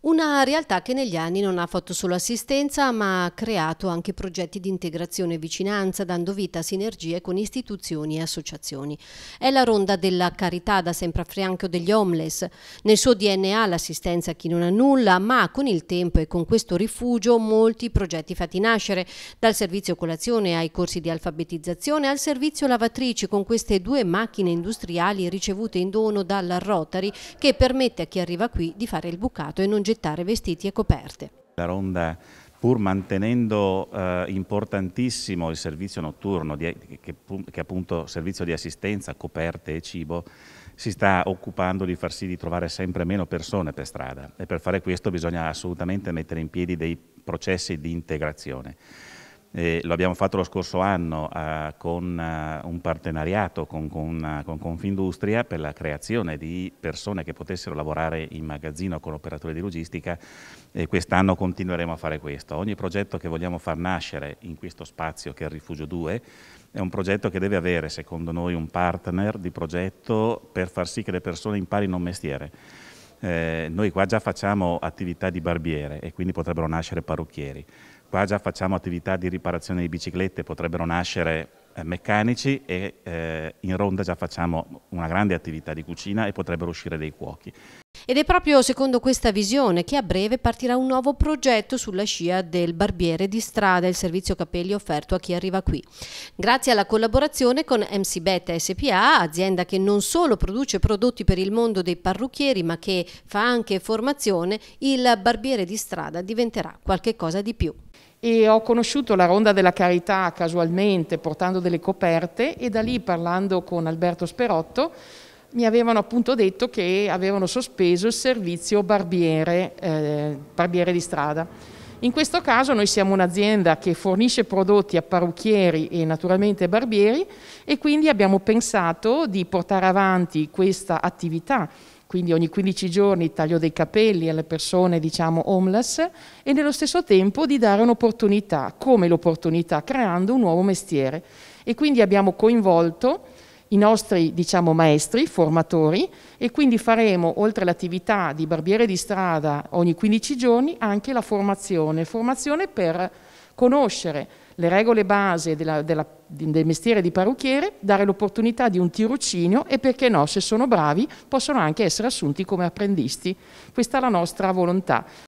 Una realtà che negli anni non ha fatto solo assistenza ma ha creato anche progetti di integrazione e vicinanza dando vita a sinergie con istituzioni e associazioni. È la ronda della carità da sempre a fianco degli homeless. Nel suo DNA l'assistenza a chi non ha nulla ma con il tempo e con questo rifugio molti progetti fatti nascere dal servizio colazione ai corsi di alfabetizzazione al servizio lavatrici con queste due macchine industriali ricevute in dono dalla Rotary che permette a chi arriva qui di fare il bucato e non gettare vestiti e coperte. La ronda pur mantenendo eh, importantissimo il servizio notturno, di, che, che appunto servizio di assistenza, coperte e cibo, si sta occupando di far sì di trovare sempre meno persone per strada e per fare questo bisogna assolutamente mettere in piedi dei processi di integrazione. Eh, lo abbiamo fatto lo scorso anno eh, con eh, un partenariato con, con, eh, con, Confindustria per la creazione di persone che potessero lavorare in magazzino con operatori di logistica e quest'anno continueremo a fare questo. Ogni progetto che vogliamo far nascere in questo spazio che è il Rifugio 2 è un progetto che deve avere secondo noi un partner di progetto per far sì che le persone imparino un mestiere eh, noi qua già facciamo attività di barbiere e quindi potrebbero nascere parrucchieri, qua già facciamo attività di riparazione di biciclette, potrebbero nascere eh, meccanici e eh, in Ronda già facciamo una grande attività di cucina e potrebbero uscire dei cuochi. Ed è proprio secondo questa visione che a breve partirà un nuovo progetto sulla scia del barbiere di strada, il servizio capelli offerto a chi arriva qui. Grazie alla collaborazione con MC Bet SPA, azienda che non solo produce prodotti per il mondo dei parrucchieri ma che fa anche formazione, il barbiere di strada diventerà qualche cosa di più e ho conosciuto la Ronda della Carità casualmente portando delle coperte e da lì parlando con Alberto Sperotto mi avevano appunto detto che avevano sospeso il servizio barbiere, eh, barbiere di strada. In questo caso noi siamo un'azienda che fornisce prodotti a parrucchieri e naturalmente barbieri e quindi abbiamo pensato di portare avanti questa attività quindi ogni 15 giorni taglio dei capelli alle persone diciamo homeless e nello stesso tempo di dare un'opportunità, come l'opportunità, creando un nuovo mestiere. E quindi abbiamo coinvolto i nostri diciamo, maestri, formatori e quindi faremo oltre all'attività di barbiere di strada ogni 15 giorni anche la formazione, formazione per conoscere le regole base della, della, del mestiere di parrucchiere, dare l'opportunità di un tirocinio e perché no, se sono bravi, possono anche essere assunti come apprendisti. Questa è la nostra volontà.